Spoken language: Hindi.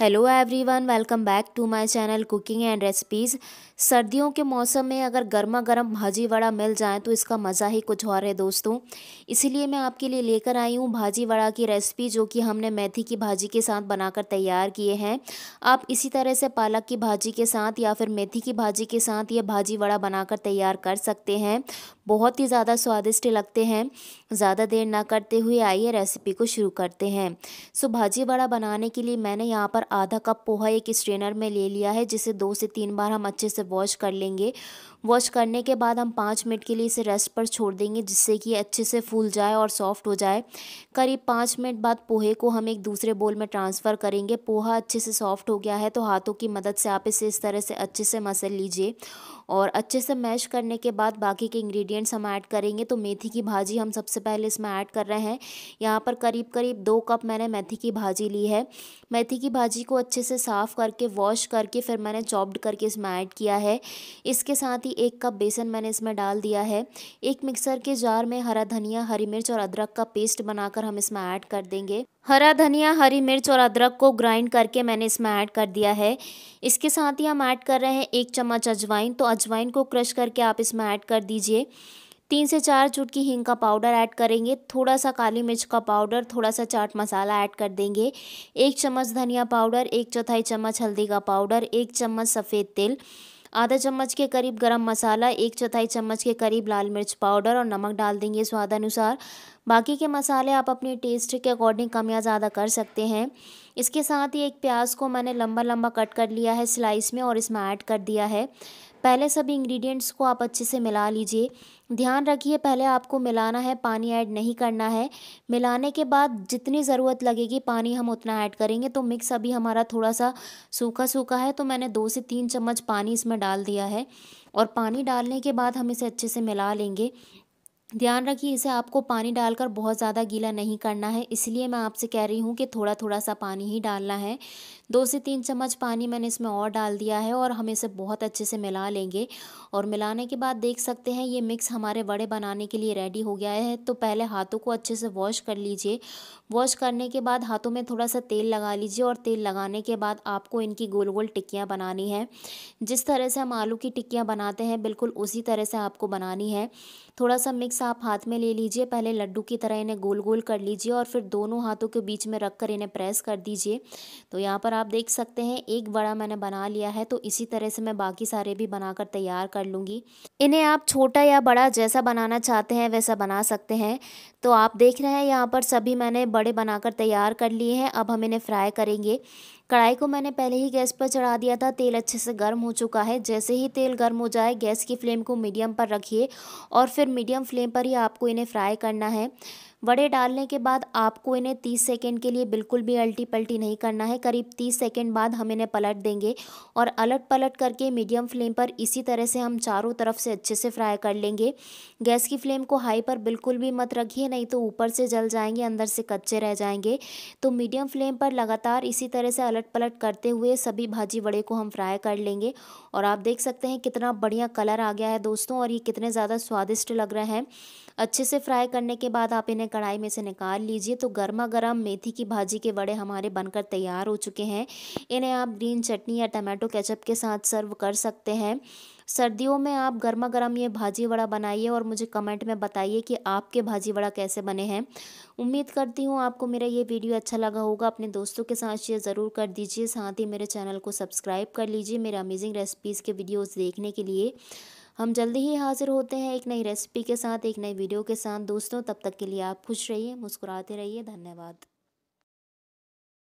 hello everyone welcome back to my channel cooking and recipes सर्दियों के मौसम में अगर गर्मा गर्म भाजी वड़ा मिल जाए तो इसका मज़ा ही कुछ और है दोस्तों इसीलिए मैं आपके लिए लेकर आई हूँ भाजी वड़ा की रेसिपी जो कि हमने मेथी की भाजी के साथ बनाकर तैयार किए हैं आप इसी तरह से पालक की भाजी के साथ या फिर मेथी की भाजी के साथ ये भाजी वड़ा बनाकर तैयार कर सकते हैं बहुत ही ज़्यादा स्वादिष्ट लगते हैं ज़्यादा देर ना करते हुए आइए रेसिपी को शुरू करते हैं सो भाजी वड़ा बनाने के लिए मैंने यहाँ पर आधा कप पोहा एक स्ट्रेनर में ले लिया है जिसे दो से तीन बार हम अच्छे से वॉश कर लेंगे वॉश करने के बाद हम पाँच मिनट के लिए इसे रेस्ट पर छोड़ देंगे जिससे कि अच्छे से फूल जाए और सॉफ्ट हो जाए करीब पाँच मिनट बाद पोहे को हम एक दूसरे बोल में ट्रांसफ़र करेंगे पोहा अच्छे से सॉफ्ट हो गया है तो हाथों की मदद से आप इसे इस तरह से अच्छे से मसल लीजिए और अच्छे से मैश करने के बाद बाकी के इंग्रेडिएंट्स हम ऐड करेंगे तो मेथी की भाजी हम सबसे पहले इसमें ऐड कर रहे हैं यहाँ पर करीब करीब दो कप मैंने मेथी की भाजी ली है मेथी की भाजी को अच्छे से साफ़ करके वॉश करके फिर मैंने चॉप्ड करके इसमें ऐड किया है इसके साथ ही एक कप बेसन मैंने इसमें डाल दिया है एक मिक्सर के जार में हरा धनिया हरी मिर्च और अदरक का पेस्ट बनाकर हम इसमें ऐड कर देंगे हरा धनिया हरी मिर्च और अदरक को ग्राइंड करके मैंने इसमें ऐड कर दिया है इसके साथ ही हम ऐड कर रहे हैं एक चम्मच अजवाइन तो अजवाइन को क्रश करके आप इसमें ऐड कर दीजिए तीन से चार चुटकी हिंग का पाउडर ऐड करेंगे थोड़ा सा काली मिर्च का पाउडर थोड़ा सा चाट मसाला ऐड कर देंगे एक चम्मच धनिया पाउडर एक चौथाई चम्मच हल्दी का पाउडर एक चम्मच सफ़ेद तेल आधा चम्मच के करीब गरम मसाला एक चौथाई चम्मच के करीब लाल मिर्च पाउडर और नमक डाल देंगे स्वाद अनुसार बाकी के मसाले आप अपने टेस्ट के अकॉर्डिंग कम या ज़्यादा कर सकते हैं इसके साथ ही एक प्याज को मैंने लंबा लंबा कट कर लिया है स्लाइस में और इसमें ऐड कर दिया है पहले सभी इंग्रेडिएंट्स को आप अच्छे से मिला लीजिए ध्यान रखिए पहले आपको मिलाना है पानी ऐड नहीं करना है मिलाने के बाद जितनी ज़रूरत लगेगी पानी हम उतना ऐड करेंगे तो मिक्स अभी हमारा थोड़ा सा सूखा सूखा है तो मैंने दो से तीन चम्मच पानी इसमें डाल दिया है और पानी डालने के बाद हम इसे अच्छे से मिला लेंगे ध्यान रखिए इसे आपको पानी डालकर बहुत ज़्यादा गीला नहीं करना है इसलिए मैं आपसे कह रही हूँ कि थोड़ा थोड़ा सा पानी ही डालना है दो से तीन चम्मच पानी मैंने इसमें और डाल दिया है और हम इसे बहुत अच्छे से मिला लेंगे और मिलाने के बाद देख सकते हैं ये मिक्स हमारे बड़े बनाने के लिए रेडी हो गया है तो पहले हाथों को अच्छे से वॉश कर लीजिए वॉश करने के बाद हाथों में थोड़ा सा तेल लगा लीजिए और तेल लगाने के बाद आपको इनकी गोल गोल टिक्कियाँ बनानी है जिस तरह से हम आलू की टिक्कियाँ बनाते हैं बिल्कुल उसी तरह से आपको बनानी है थोड़ा सा मिक्स आप हाथ में ले लीजिए पहले लड्डू की तरह इन्हें गोल गोल कर लीजिए और फिर दोनों हाथों के बीच में रख कर इन्हें प्रेस कर दीजिए तो यहाँ पर आप देख सकते हैं एक बड़ा मैंने बना लिया है तो इसी तरह से मैं बाकी सारे भी बनाकर तैयार कर लूँगी इन्हें आप छोटा या बड़ा जैसा बनाना चाहते हैं वैसा बना सकते हैं तो आप देख रहे हैं यहाँ पर सभी मैंने बड़े बनाकर तैयार कर लिए हैं अब हम इन्हें फ्राई करेंगे कढ़ाई को मैंने पहले ही गैस पर चढ़ा दिया था तेल अच्छे से गर्म हो चुका है जैसे ही तेल गर्म हो जाए गैस की फ्लेम को मीडियम पर रखिए और फिर फिर मीडियम फ्लेम पर ही आपको इन्हें फ्राई करना है वड़े डालने के बाद आपको इन्हें 30 सेकेंड के लिए बिल्कुल भी अल्टी पल्टी नहीं करना है करीब 30 सेकेंड बाद हम इन्हें पलट देंगे और अलट पलट करके मीडियम फ्लेम पर इसी तरह से हम चारों तरफ से अच्छे से फ्राई कर लेंगे गैस की फ्लेम को हाई पर बिल्कुल भी मत रखिए नहीं तो ऊपर से जल जाएंगे अंदर से कच्चे रह जाएंगे तो मीडियम फ्लेम पर लगातार इसी तरह से अलट पलट करते हुए सभी भाजी वड़े को हम फ्राई कर लेंगे और आप देख सकते हैं कितना बढ़िया कलर आ गया है दोस्तों और ये कितने ज़्यादा स्वादिष्ट लग रहे हैं अच्छे से फ्राई करने के बाद आप इन्हें कढ़ाई में से निकाल लीजिए तो गर्मा गर्म मेथी की भाजी के वड़े हमारे बनकर तैयार हो चुके हैं इन्हें आप ग्रीन चटनी या टमाटो केचप के साथ सर्व कर सकते हैं सर्दियों में आप गर्मा गर्म ये भाजी वड़ा बनाइए और मुझे कमेंट में बताइए कि आपके भाजी वड़ा कैसे बने हैं उम्मीद करती हूँ आपको मेरा ये वीडियो अच्छा लगा होगा अपने दोस्तों के साथ शेयर ज़रूर कर दीजिए साथ ही मेरे चैनल को सब्सक्राइब कर लीजिए मेरे अमेजिंग रेसिपीज़ के वीडियोज़ देखने के लिए हम जल्दी ही हाजिर होते हैं एक नई रेसिपी के साथ एक नई वीडियो के साथ दोस्तों तब तक के लिए आप खुश रहिए मुस्कुराते रहिए धन्यवाद